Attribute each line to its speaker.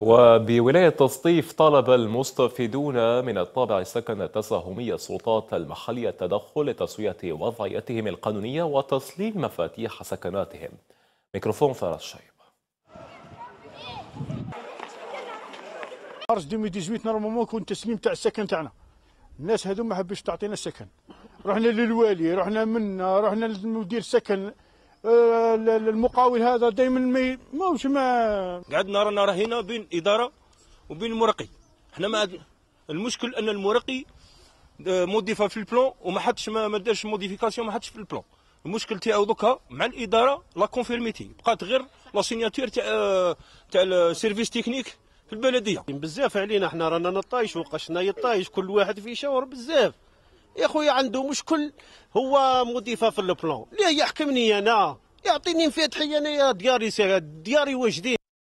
Speaker 1: وبولاية تصطيف طلب المستفيدون من الطابع السكن التساهمي السلطات المحلية التدخل لتسوية وضعيتهم القانونية وتسليم مفاتيح سكناتهم ميكروفون فارس شايب
Speaker 2: مارس 2018 نورمالمون كون تسليم تاع السكن تاعنا الناس هذو ما حبش تعطينا السكن رحنا للوالي رحنا منا رحنا لمدير السكن المقاول هذا دائما ما ماهوش ما
Speaker 3: قعدنا رانا رهينا بين
Speaker 4: اداره وبين مرقي احنا ما المشكل ان المرقي آه، موديفا في البلون وما حدش ما دارش موديفيكاسيون ما حدش في البلون المشكل تاعو دوكا مع
Speaker 5: الاداره لا كونفيرميتي بقات غير لا سيناتور تاع آه، تاع السيرفيس تكنيك
Speaker 6: في البلديه بزاف علينا احنا رانا نطايش وقشنا يطايش كل واحد في شاور بزاف يا خويا عنده مشكل هو مضيفه في البلون لا يحكمني انا يعطيني انا انايا دياري دياري واجدين